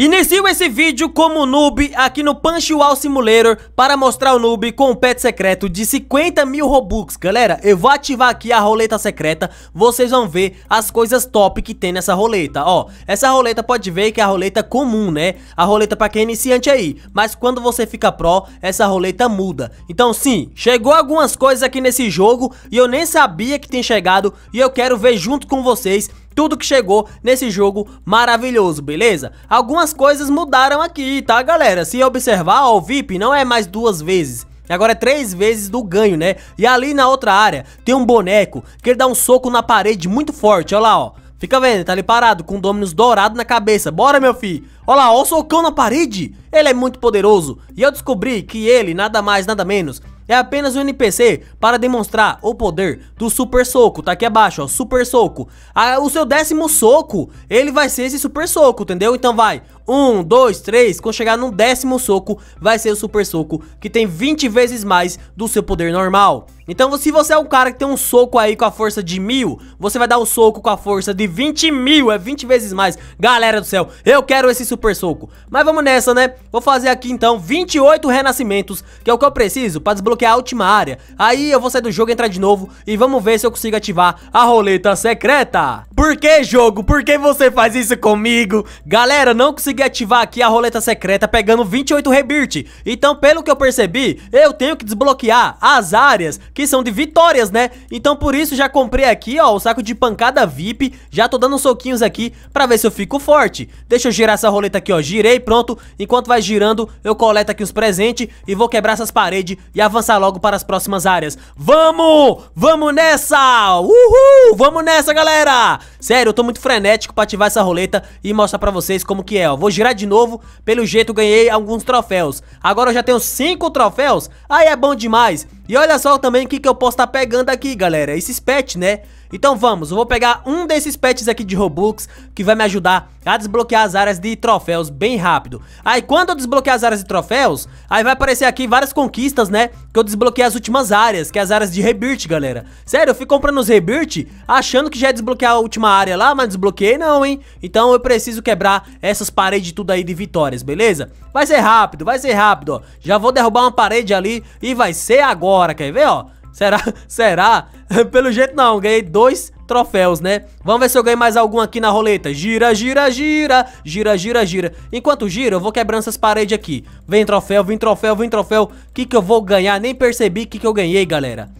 Inicio esse vídeo como noob aqui no Punch Wall Simulator para mostrar o noob com o pet secreto de 50 mil Robux. Galera, eu vou ativar aqui a roleta secreta, vocês vão ver as coisas top que tem nessa roleta. Ó, essa roleta pode ver que é a roleta comum, né? A roleta para quem é iniciante aí, mas quando você fica pro, essa roleta muda. Então sim, chegou algumas coisas aqui nesse jogo e eu nem sabia que tinha chegado e eu quero ver junto com vocês tudo que chegou nesse jogo maravilhoso, beleza? Algumas coisas mudaram aqui, tá galera? Se observar, ó, o VIP não é mais duas vezes, Agora é três vezes do ganho, né? E ali na outra área tem um boneco que ele dá um soco na parede muito forte, olha lá, ó. Fica vendo, tá ali parado, com o Dominus dourado na cabeça. Bora, meu filho. Olha lá, olha o socão na parede. Ele é muito poderoso. E eu descobri que ele, nada mais, nada menos, é apenas um NPC para demonstrar o poder do super soco, tá aqui abaixo, ó, super soco. Ah, o seu décimo soco, ele vai ser esse super soco, entendeu? Então vai, um, dois, três. Quando chegar no décimo soco, vai ser o super soco, que tem 20 vezes mais do seu poder normal. Então, se você é um cara que tem um soco aí com a força de mil, você vai dar o um soco com a força de 20 mil, é 20 vezes mais. Galera do céu, eu quero esse super soco. Mas vamos nessa, né? Vou fazer aqui, então, 28 renascimentos, que é o que eu preciso pra desbloquear a última área. Aí eu vou sair do jogo, entrar de novo e vamos ver se eu consigo ativar a roleta secreta. Por que, jogo? Por que você faz isso comigo? Galera, não consegui consegui ativar aqui a roleta secreta pegando 28 rebirth. Então, pelo que eu percebi, eu tenho que desbloquear as áreas que são de vitórias, né? Então, por isso, já comprei aqui, ó, o saco de pancada VIP. Já tô dando soquinhos aqui pra ver se eu fico forte. Deixa eu girar essa roleta aqui, ó. Girei, pronto. Enquanto vai girando, eu coleto aqui os presentes e vou quebrar essas paredes e avançar logo para as próximas áreas. Vamos! Vamos nessa! Uhul! Vamos nessa, galera! Sério, eu tô muito frenético pra ativar essa roleta e mostrar pra vocês como que é, ó. Vou vou girar de novo. Pelo jeito ganhei alguns troféus. Agora eu já tenho 5 troféus. Aí é bom demais. E olha só também o que, que eu posso estar tá pegando aqui, galera. Esses pets, né? Então vamos, eu vou pegar um desses pets aqui de Robux Que vai me ajudar a desbloquear as áreas de troféus bem rápido Aí quando eu desbloquear as áreas de troféus Aí vai aparecer aqui várias conquistas, né? Que eu desbloqueei as últimas áreas, que é as áreas de Rebirth, galera Sério, eu fui comprando os Rebirth Achando que já ia desbloquear a última área lá Mas desbloqueei não, hein? Então eu preciso quebrar essas paredes tudo aí de vitórias, beleza? Vai ser rápido, vai ser rápido, ó Já vou derrubar uma parede ali E vai ser agora, quer ver, ó? Será? Será? Pelo jeito não, ganhei dois troféus, né? Vamos ver se eu ganho mais algum aqui na roleta. Gira, gira, gira, gira, gira, gira. Enquanto gira, eu vou quebrando essas paredes aqui. Vem troféu, vem troféu, vem troféu. O que que eu vou ganhar? Nem percebi o que que eu ganhei, galera.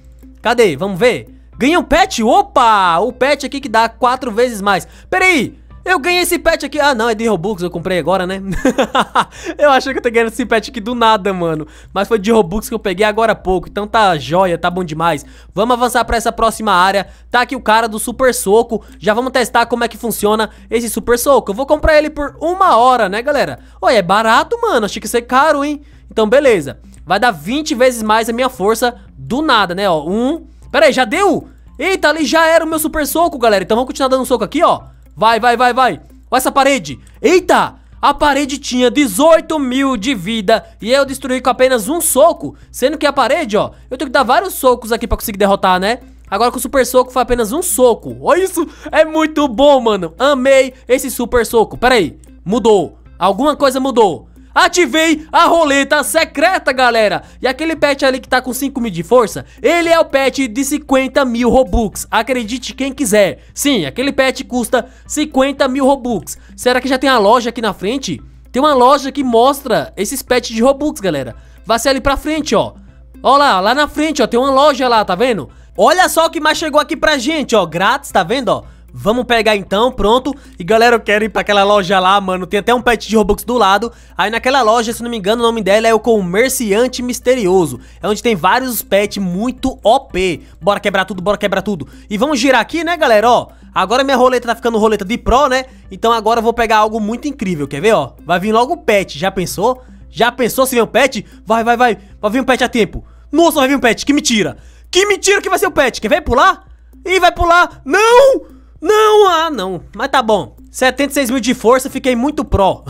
Cadê? Vamos ver. Ganhei um pet? Opa! O pet aqui que dá quatro vezes mais. Peraí! Eu ganhei esse pet aqui. Ah, não, é de Robux, eu comprei agora, né? eu achei que eu tô ganhando esse pet aqui do nada, mano. Mas foi de Robux que eu peguei agora há pouco. Então tá joia, tá bom demais. Vamos avançar pra essa próxima área. Tá aqui o cara do super soco. Já vamos testar como é que funciona esse super soco. Eu vou comprar ele por uma hora, né, galera? Olha, é barato, mano. Achei que ia ser caro, hein? Então, beleza. Vai dar 20 vezes mais a minha força do nada, né, ó. Um... Pera aí, já deu? Eita, ali já era o meu super soco, galera. Então vamos continuar dando um soco aqui, ó. Vai, vai, vai, vai. Olha essa parede. Eita! A parede tinha 18 mil de vida e eu destruí com apenas um soco. Sendo que a parede, ó, eu tenho que dar vários socos aqui pra conseguir derrotar, né? Agora com o super soco foi apenas um soco. Olha isso, é muito bom, mano. Amei esse super soco. Pera aí, mudou. Alguma coisa mudou ativei a roleta secreta, galera. E aquele pet ali que tá com 5 mil de força, ele é o pet de 50 mil Robux. Acredite quem quiser. Sim, aquele pet custa 50 mil Robux. Será que já tem a loja aqui na frente? Tem uma loja que mostra esses pets de Robux, galera. Vai ser ali pra frente, ó. Ó lá, lá na frente, ó, tem uma loja lá, tá vendo? Olha só o que mais chegou aqui pra gente, ó, grátis, tá vendo, ó? Vamos pegar então, pronto. E galera, eu quero ir pra aquela loja lá, mano. Tem até um pet de Robux do lado. Aí naquela loja, se não me engano, o nome dela é o Comerciante Misterioso. É onde tem vários pets muito OP. Bora quebrar tudo, bora quebrar tudo. E vamos girar aqui, né, galera, ó. Agora minha roleta tá ficando roleta de pro, né? Então agora eu vou pegar algo muito incrível, quer ver, ó? Vai vir logo o pet, já pensou? Já pensou se vem um pet? Vai, vai, vai. Vai vir um pet a tempo. Nossa, vai vir um pet, que mentira. Que mentira que vai ser o pet. Quer ver pular? Ih, vai pular. Não! Não, ah, não. Mas tá bom. 76 mil de força, fiquei muito pró.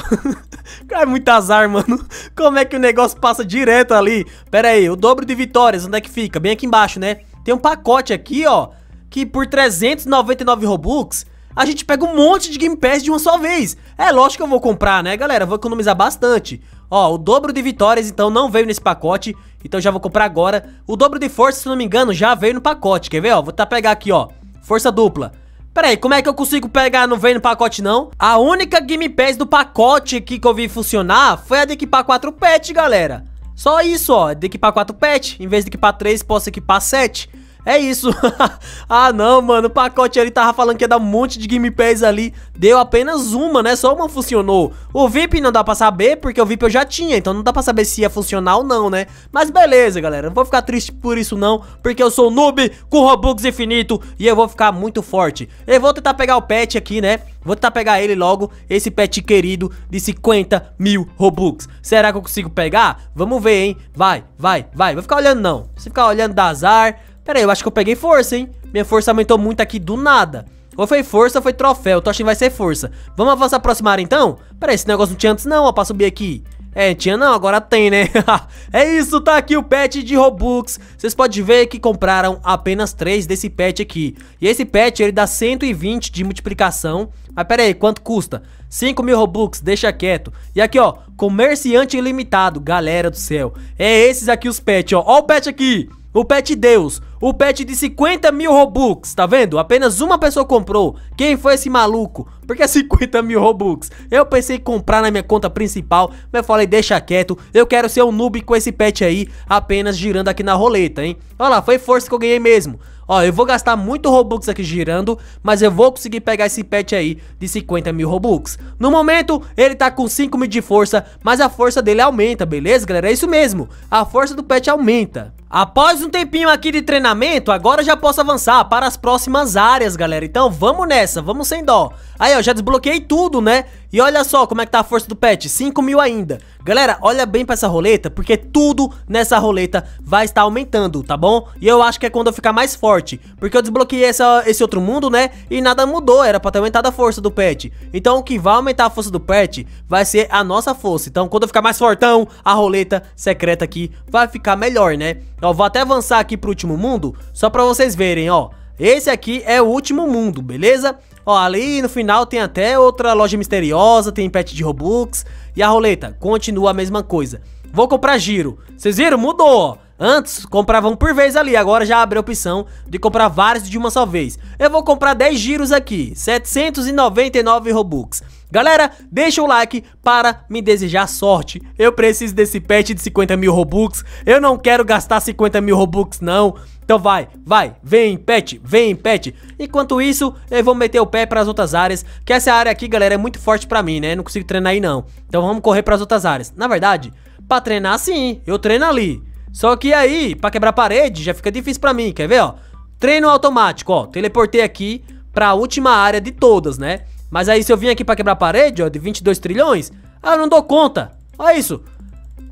Cara, é muito azar, mano. Como é que o negócio passa direto ali? Pera aí, o dobro de vitórias, onde é que fica? Bem aqui embaixo, né? Tem um pacote aqui, ó. Que por 399 Robux, a gente pega um monte de Game Pass de uma só vez. É lógico que eu vou comprar, né, galera? Vou economizar bastante. Ó, o dobro de vitórias, então, não veio nesse pacote. Então já vou comprar agora. O dobro de força, se não me engano, já veio no pacote. Quer ver, ó? Vou tá pegar aqui, ó. Força dupla. Pera aí, como é que eu consigo pegar? Não vem no pacote, não? A única Game Pass do pacote aqui que eu vi funcionar foi a de equipar 4 pets, galera. Só isso, ó, de equipar 4 pets. Em vez de equipar 3, posso equipar 7. É isso. ah, não, mano. O pacote ali tava falando que ia dar um monte de Game Pass ali. Deu apenas uma, né? Só uma funcionou. O VIP não dá pra saber, porque o VIP eu já tinha. Então não dá pra saber se ia funcionar ou não, né? Mas beleza, galera. Não vou ficar triste por isso não, porque eu sou noob com Robux infinito e eu vou ficar muito forte. Eu vou tentar pegar o pet aqui, né? Vou tentar pegar ele logo, esse pet querido de 50 mil Robux. Será que eu consigo pegar? Vamos ver, hein? Vai, vai, vai. Vou ficar olhando não. Se ficar olhando, dá azar. Pera aí, eu acho que eu peguei força, hein? Minha força aumentou muito aqui do nada. Ou foi força ou foi troféu, tô achando que vai ser força. Vamos avançar pra próxima área, então? Pera aí, esse negócio não tinha antes não, ó, pra subir aqui. É, tinha não, agora tem, né? é isso, tá aqui o pet de Robux. Vocês podem ver que compraram apenas 3 desse pet aqui. E esse pet, ele dá 120 de multiplicação. Mas pera aí, quanto custa? 5 mil Robux, deixa quieto. E aqui, ó, comerciante ilimitado, galera do céu. É esses aqui os pets, ó. Ó o pet aqui. O pet Deus, o pet de 50 mil Robux, tá vendo? Apenas uma pessoa comprou. Quem foi esse maluco? Porque 50 é mil Robux. Eu pensei em comprar na minha conta principal, mas falei, deixa quieto. Eu quero ser um noob com esse pet aí, apenas girando aqui na roleta, hein? Olha lá, foi força que eu ganhei mesmo. Ó, eu vou gastar muito Robux aqui girando, mas eu vou conseguir pegar esse pet aí de 50 mil Robux. No momento, ele tá com 5 mil de força, mas a força dele aumenta, beleza, galera? É isso mesmo, a força do pet aumenta. Após um tempinho aqui de treinamento, agora já posso avançar para as próximas áreas, galera. Então vamos nessa, vamos sem dó. Aí, ó, já desbloqueei tudo, né? E olha só como é que tá a força do pet, 5 mil ainda. Galera, olha bem pra essa roleta, porque tudo nessa roleta vai estar aumentando, tá bom? E eu acho que é quando eu ficar mais forte, porque eu desbloqueei essa, esse outro mundo, né? E nada mudou, era pra ter aumentado a força do pet. Então o que vai aumentar a força do pet vai ser a nossa força. Então quando eu ficar mais fortão, a roleta secreta aqui vai ficar melhor, né? Ó, vou até avançar aqui pro último mundo, só pra vocês verem, ó. Esse aqui é o último mundo, beleza? Ó, ali no final tem até outra loja misteriosa, tem pet de Robux. E a roleta continua a mesma coisa. Vou comprar giro. Vocês viram? Mudou, ó. Antes, compravam por vez ali, agora já abre a opção de comprar vários de uma só vez. Eu vou comprar 10 giros aqui, 799 Robux. Galera, deixa o like para me desejar sorte. Eu preciso desse pet de 50 mil Robux. Eu não quero gastar 50 mil Robux, não. Então vai, vai, vem pet, vem pet. Enquanto isso, eu vou meter o pé para as outras áreas, que essa área aqui, galera, é muito forte para mim, né? não consigo treinar aí não. Então vamos correr para as outras áreas. Na verdade, para treinar sim, eu treino ali. Só que aí, pra quebrar parede, já fica difícil pra mim, quer ver, ó? Treino automático, ó, teleportei aqui pra última área de todas, né? Mas aí se eu vim aqui pra quebrar parede, ó, de 22 trilhões, ah, eu não dou conta. Olha isso.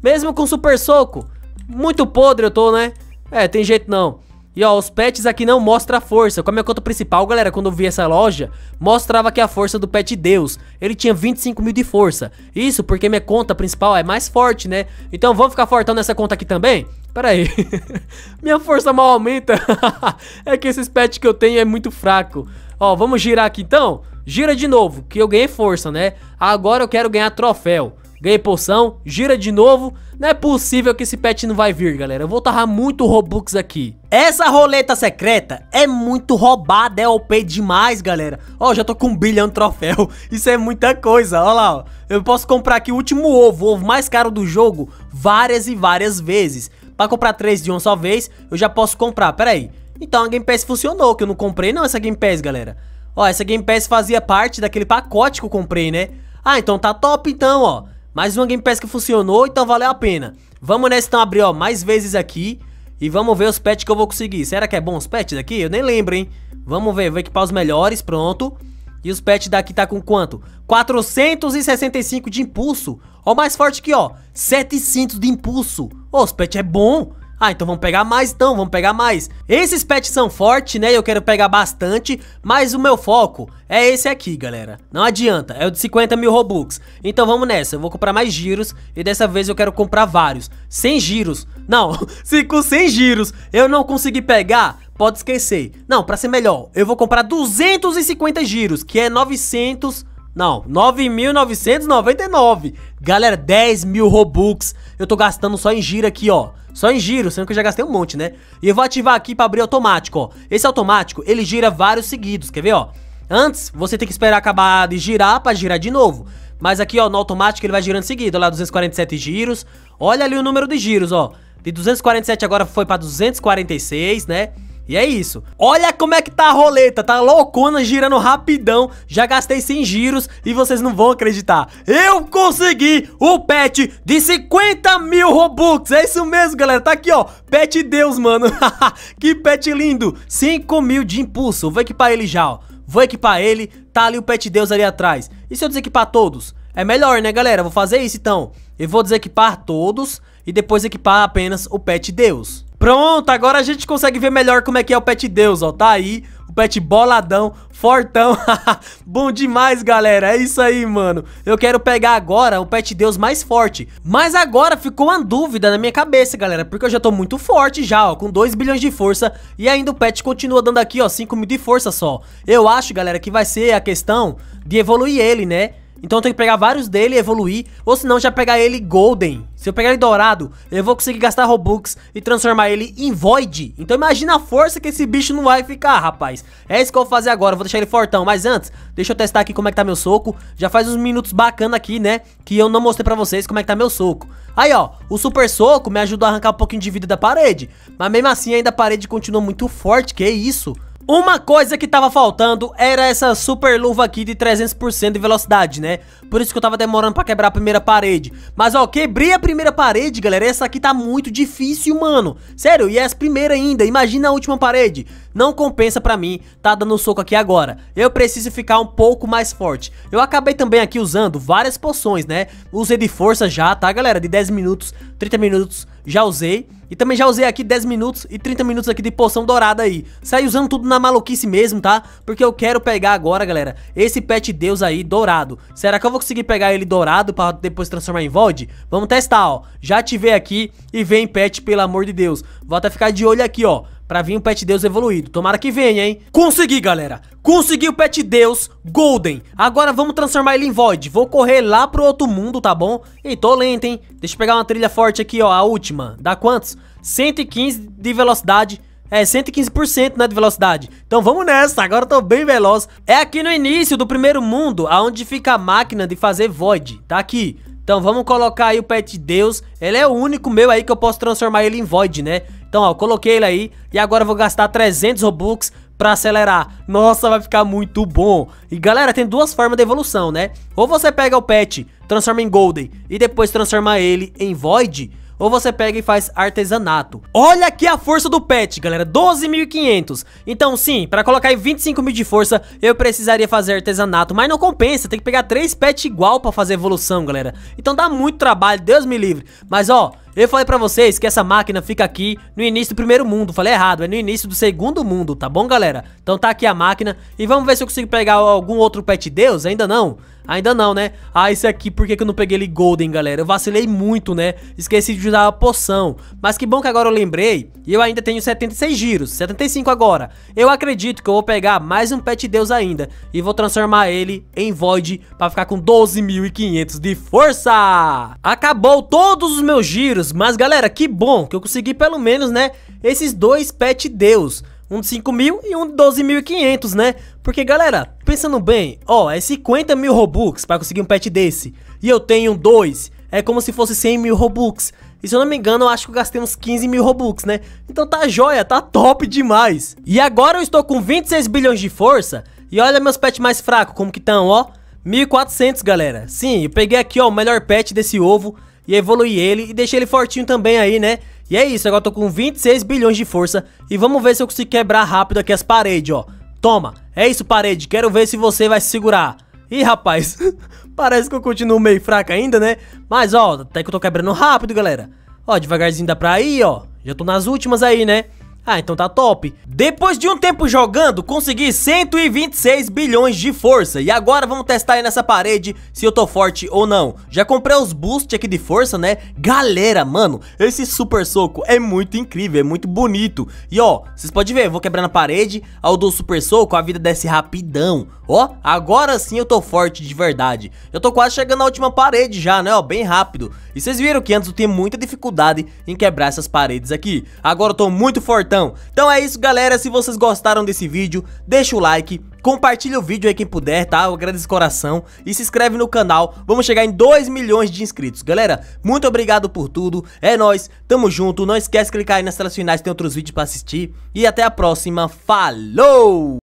Mesmo com super soco, muito podre eu tô, né? É, tem jeito não. E ó, os pets aqui não mostra a força. Com é a minha conta principal, galera, quando eu vi essa loja, mostrava que a força do pet Deus, ele tinha 25 mil de força. Isso porque minha conta principal é mais forte, né? Então vamos ficar fortão nessa conta aqui também? Pera aí, minha força mal aumenta, é que esses pets que eu tenho é muito fraco. Ó, vamos girar aqui então? Gira de novo, que eu ganhei força, né? Agora eu quero ganhar troféu. Ganhei poção, gira de novo. Não é possível que esse pet não vai vir, galera. Eu vou tarrar muito Robux aqui. Essa roleta secreta é muito roubada, é OP demais, galera. Ó, já tô com um bilhão de troféu. Isso é muita coisa, ó lá, ó. Eu posso comprar aqui o último ovo, o ovo mais caro do jogo, várias e várias vezes. Pra comprar três de uma só vez, eu já posso comprar, peraí. Então a Game Pass funcionou, que eu não comprei não essa Game Pass, galera. Ó, essa Game Pass fazia parte daquele pacote que eu comprei, né? Ah, então tá top então, ó. Mais uma Game Pass que funcionou, então valeu a pena. Vamos nessa então abrir, ó, mais vezes aqui. E vamos ver os pets que eu vou conseguir. Será que é bom os pets daqui? Eu nem lembro, hein? Vamos ver, vou equipar os melhores, pronto. E os pets daqui tá com quanto? 465 de impulso. Ó, mais forte aqui, ó. 700 de impulso. Ô, os pets é bom. Ah, então vamos pegar mais então, vamos pegar mais. Esses pets são fortes, né? Eu quero pegar bastante, mas o meu foco é esse aqui, galera. Não adianta, é o de 50 mil Robux. Então vamos nessa, eu vou comprar mais giros e dessa vez eu quero comprar vários. 100 giros. Não, se com 100 giros eu não conseguir pegar, pode esquecer. Não, pra ser melhor, eu vou comprar 250 giros, que é 900... Não, 9.999. Galera, 10 mil Robux. Eu tô gastando só em giro aqui, ó. Só em giro, sendo que eu já gastei um monte, né? E eu vou ativar aqui pra abrir automático, ó. Esse automático, ele gira vários seguidos, quer ver, ó? Antes, você tem que esperar acabar de girar pra girar de novo. Mas aqui, ó, no automático ele vai girando seguido, ó lá 247 giros. Olha ali o número de giros, ó. De 247 agora foi pra 246, né? E é isso. Olha como é que tá a roleta. Tá loucona, girando rapidão. Já gastei 100 giros e vocês não vão acreditar. Eu consegui o pet de 50 mil Robux. É isso mesmo, galera. Tá aqui, ó. Pet Deus, mano. que pet lindo. 5 mil de impulso. Vou equipar ele já, ó. Vou equipar ele. Tá ali o pet Deus ali atrás. E se eu desequipar todos? É melhor, né, galera? Vou fazer isso, então. Eu vou desequipar todos e depois equipar apenas o pet Deus. Pronto, agora a gente consegue ver melhor como é que é o Pet Deus, ó. Tá aí o pet boladão, fortão. Bom demais, galera. É isso aí, mano. Eu quero pegar agora o pet Deus mais forte. Mas agora ficou uma dúvida na minha cabeça, galera. Porque eu já tô muito forte já, ó. Com 2 bilhões de força. E ainda o pet continua dando aqui, ó. 5 mil de força só. Eu acho, galera, que vai ser a questão de evoluir ele, né? Então eu tenho que pegar vários dele e evoluir, ou se não já pegar ele golden. Se eu pegar ele dourado, eu vou conseguir gastar Robux e transformar ele em Void. Então imagina a força que esse bicho não vai ficar, rapaz. É isso que eu vou fazer agora, vou deixar ele fortão. Mas antes, deixa eu testar aqui como é que tá meu soco. Já faz uns minutos bacana aqui, né, que eu não mostrei pra vocês como é que tá meu soco. Aí, ó, o super soco me ajudou a arrancar um pouquinho de vida da parede. Mas mesmo assim, ainda a parede continua muito forte, que isso? Uma coisa que tava faltando era essa super luva aqui de 300% de velocidade, né? Por isso que eu tava demorando pra quebrar a primeira parede. Mas, ó, quebrei a primeira parede, galera. Essa aqui tá muito difícil, mano. Sério, e é primeira ainda. Imagina a última parede. Não compensa pra mim tá dando soco aqui agora. Eu preciso ficar um pouco mais forte. Eu acabei também aqui usando várias poções, né? Usei de força já, tá, galera? De 10 minutos, 30 minutos já usei. E também já usei aqui 10 minutos e 30 minutos aqui de poção dourada aí. Saí usando tudo na maluquice mesmo, tá? Porque eu quero pegar agora, galera, esse pet deus aí dourado. Será que eu vou conseguir pegar ele dourado pra depois transformar em Void? Vamos testar, ó. Já ativei aqui e vem pet, pelo amor de Deus. Vou até ficar de olho aqui, ó. Pra vir um pet deus evoluído. Tomara que venha, hein? Consegui, galera. Consegui o pet deus golden. Agora vamos transformar ele em void. Vou correr lá pro outro mundo, tá bom? E tô lento, hein? Deixa eu pegar uma trilha forte aqui, ó. A última. Dá quantos? 115 de velocidade. É, 115% né, de velocidade. Então vamos nessa, agora eu tô bem veloz. É aqui no início do primeiro mundo, aonde fica a máquina de fazer Void. Tá aqui. Então vamos colocar aí o Pet Deus. Ele é o único meu aí que eu posso transformar ele em Void, né? Então, ó, coloquei ele aí e agora eu vou gastar 300 Robux pra acelerar. Nossa, vai ficar muito bom. E galera, tem duas formas de evolução, né? Ou você pega o pet, transforma em Golden e depois transforma ele em Void ou você pega e faz artesanato. Olha aqui a força do pet, galera, 12.500. Então sim, para colocar em 25 mil de força, eu precisaria fazer artesanato, mas não compensa, tem que pegar três pets igual para fazer evolução, galera. Então dá muito trabalho, Deus me livre. Mas ó, eu falei pra vocês que essa máquina fica aqui no início do primeiro mundo. Falei errado, é no início do segundo mundo, tá bom, galera? Então tá aqui a máquina. E vamos ver se eu consigo pegar algum outro pet deus? Ainda não. Ainda não, né? Ah, esse aqui, por que, que eu não peguei ele golden, galera? Eu vacilei muito, né? Esqueci de usar a poção. Mas que bom que agora eu lembrei. E eu ainda tenho 76 giros. 75 agora. Eu acredito que eu vou pegar mais um pet deus ainda. E vou transformar ele em void pra ficar com 12.500 de força. Acabou todos os meus giros mas galera, que bom que eu consegui pelo menos, né, esses dois pet Deus. Um de 5 mil e um de 12.500, né? Porque, galera, pensando bem, ó, é 50 mil Robux pra conseguir um pet desse. E eu tenho dois, é como se fosse 100 mil Robux. E se eu não me engano, eu acho que eu gastei uns 15 mil Robux, né? Então tá joia, tá top demais. E agora eu estou com 26 bilhões de força. E olha meus pets mais fracos, como que estão, ó. 1.400, galera. Sim, eu peguei aqui, ó, o melhor pet desse ovo e evoluir ele e deixar ele fortinho também aí, né? E é isso, agora eu tô com 26 bilhões de força e vamos ver se eu consigo quebrar rápido aqui as paredes, ó. Toma, é isso parede, quero ver se você vai se segurar. Ih, rapaz, parece que eu continuo meio fraco ainda, né? Mas ó, até que eu tô quebrando rápido, galera. Ó, devagarzinho dá pra ir, ó. Já tô nas últimas aí, né? Ah, então tá top. Depois de um tempo jogando, consegui 126 bilhões de força. E agora vamos testar aí nessa parede se eu tô forte ou não. Já comprei os boosts aqui de força, né? Galera, mano, esse super soco é muito incrível, é muito bonito. E ó, vocês podem ver, eu vou quebrando a parede, ao do super soco a vida desce rapidão. Ó, agora sim eu tô forte de verdade. Eu tô quase chegando na última parede já, né? Ó, bem rápido. E vocês viram que antes eu tinha muita dificuldade em quebrar essas paredes aqui. Agora eu tô muito fortão então, então é isso, galera. Se vocês gostaram desse vídeo, deixa o like, compartilha o vídeo aí quem puder, tá? Eu agradeço coração e se inscreve no canal. Vamos chegar em 2 milhões de inscritos. Galera, muito obrigado por tudo. É nóis, tamo junto. Não esquece de clicar aí nas telas finais, tem outros vídeos pra assistir. E até a próxima. Falou!